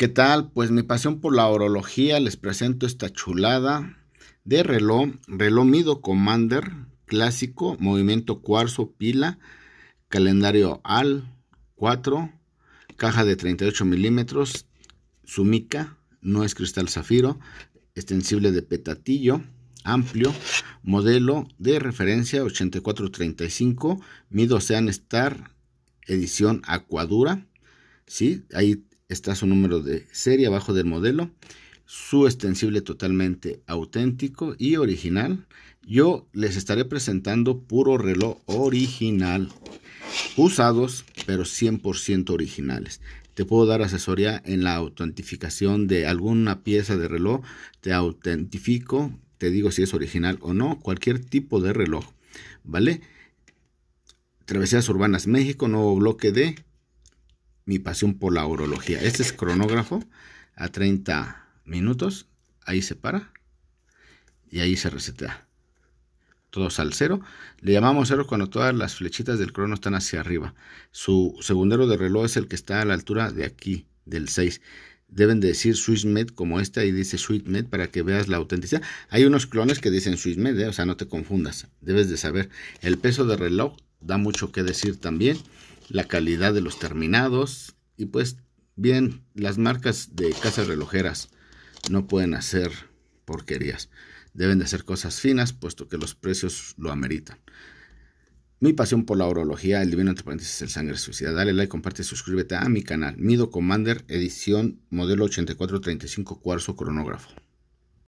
¿Qué tal? Pues mi pasión por la orología, les presento esta chulada de reloj, reloj Mido Commander, clásico, movimiento cuarzo, pila, calendario AL 4, caja de 38 milímetros, sumica, no es cristal zafiro, extensible de petatillo, amplio, modelo de referencia 8435, mido Ocean Star, edición acuadura ¿sí? Ahí está su número de serie abajo del modelo, su extensible totalmente auténtico y original. Yo les estaré presentando puro reloj original, usados, pero 100% originales. Te puedo dar asesoría en la autentificación de alguna pieza de reloj, te autentifico, te digo si es original o no, cualquier tipo de reloj, ¿vale? Travesías Urbanas México, nuevo bloque de mi pasión por la urología. Este es cronógrafo a 30 minutos. Ahí se para y ahí se resetea. Todos al cero. Le llamamos cero cuando todas las flechitas del crono están hacia arriba. Su segundero de reloj es el que está a la altura de aquí, del 6. Deben decir SwissMed como esta y dice SwissMed para que veas la autenticidad. Hay unos clones que dicen SwissMed, eh, o sea, no te confundas. Debes de saber. El peso de reloj da mucho que decir también la calidad de los terminados y pues bien, las marcas de casas relojeras no pueden hacer porquerías. Deben de hacer cosas finas puesto que los precios lo ameritan. Mi pasión por la orología, el divino entre paréntesis, el sangre suicida. Dale like, comparte, suscríbete a mi canal. Mido Commander, edición modelo 8435 cuarzo cronógrafo.